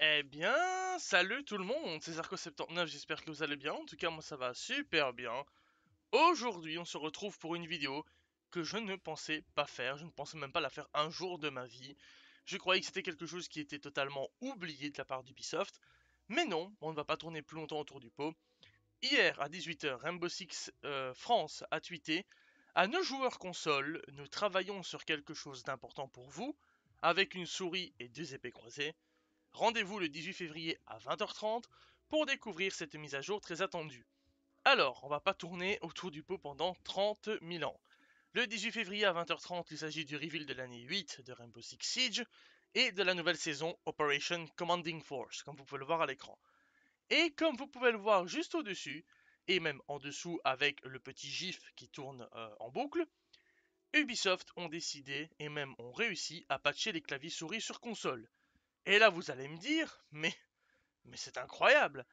Eh bien, salut tout le monde, c'est Zarco79, j'espère que vous allez bien, en tout cas moi ça va super bien. Aujourd'hui on se retrouve pour une vidéo que je ne pensais pas faire, je ne pensais même pas la faire un jour de ma vie. Je croyais que c'était quelque chose qui était totalement oublié de la part d'Ubisoft, mais non, on ne va pas tourner plus longtemps autour du pot. Hier à 18h, Rainbow Six euh, France a tweeté « À nos joueurs console, nous travaillons sur quelque chose d'important pour vous, avec une souris et deux épées croisées ». Rendez-vous le 18 février à 20h30 pour découvrir cette mise à jour très attendue. Alors, on va pas tourner autour du pot pendant 30 000 ans. Le 18 février à 20h30, il s'agit du reveal de l'année 8 de Rainbow Six Siege et de la nouvelle saison Operation Commanding Force, comme vous pouvez le voir à l'écran. Et comme vous pouvez le voir juste au-dessus, et même en dessous avec le petit gif qui tourne euh, en boucle, Ubisoft ont décidé et même ont réussi à patcher les claviers souris sur console. Et là, vous allez me dire, mais, mais c'est incroyable.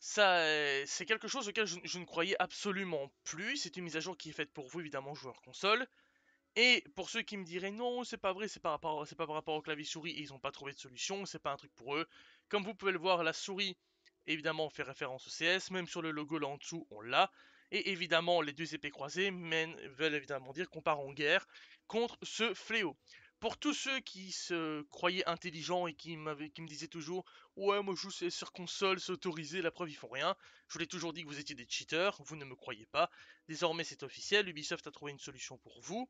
Ça, euh, c'est quelque chose auquel je, ne croyais absolument plus. C'est une mise à jour qui est faite pour vous, évidemment, joueur console. Et pour ceux qui me diraient non, c'est pas vrai, c'est pas, pas par rapport au clavier souris, ils n'ont pas trouvé de solution, c'est pas un truc pour eux. Comme vous pouvez le voir, la souris, évidemment, fait référence au CS, même sur le logo là en dessous, on l'a. Et évidemment, les deux épées croisées veulent évidemment dire qu'on part en guerre contre ce fléau pour tous ceux qui se croyaient intelligents et qui, me disaient toujours Ouais, moi je joue sur console, c'est autorisé, la preuve ils font rien. Je vous l'ai toujours dit que vous étiez des cheaters, vous ne me croyez pas. Désormais c'est officiel, Ubisoft a trouvé une solution pour vous.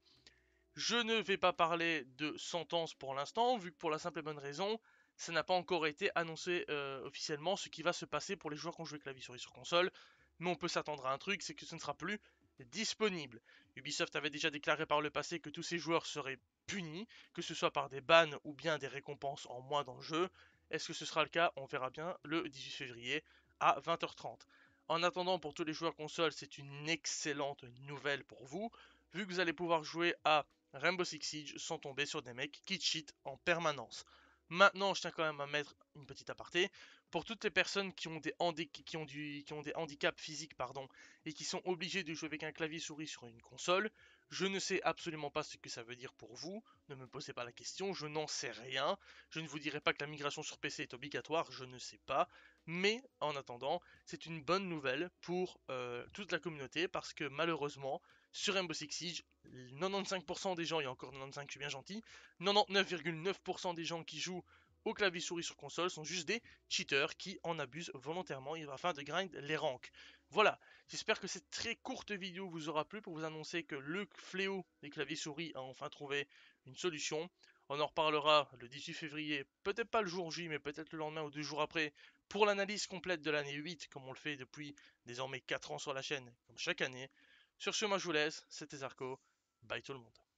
Je ne vais pas parler de sentence pour l'instant, vu que pour la simple et bonne raison, ça n'a pas encore été annoncé euh, officiellement ce qui va se passer pour les joueurs qui ont joué la souris sur console. Mais on peut s'attendre à un truc, c'est que ce ne sera plus disponible. Ubisoft avait déjà déclaré par le passé que tous ces joueurs seraient punis, que ce soit par des bans ou bien des récompenses en moins dans le jeu. Est-ce que ce sera le cas On verra bien le 18 février à 20h30. En attendant, pour tous les joueurs consoles, c'est une excellente nouvelle pour vous, vu que vous allez pouvoir jouer à Rainbow Six Siege sans tomber sur des mecs qui cheat en permanence. Maintenant, je tiens quand même à mettre une petite aparté pour toutes les personnes qui ont des, qui ont des handicaps physiques pardon, et qui sont obligées de jouer avec un clavier souris sur une console, je ne sais absolument pas ce que ça veut dire pour vous, ne me posez pas la question, je n'en sais rien, je ne vous dirai pas que la migration sur PC est obligatoire, je ne sais pas, mais en attendant, c'est une bonne nouvelle pour euh, toute la communauté parce que malheureusement, sur Rainbow Six Siege, 95% des gens, il y a encore 95 je suis bien gentil, 99,9% des gens qui jouent aux clavier souris sur console sont juste des cheaters qui en abusent volontairement afin de grind les ranks. Voilà, j'espère que cette très courte vidéo vous aura plu pour vous annoncer que le fléau des claviers souris a enfin trouvé une solution. On en reparlera le 18 février, peut-être pas le jour J, mais peut-être le lendemain ou deux jours après, pour l'analyse complète de l'année 8, comme on le fait depuis désormais 4 ans sur la chaîne, comme chaque année. Sur ce, moi je vous laisse, c'était Zarco, bye tout le monde.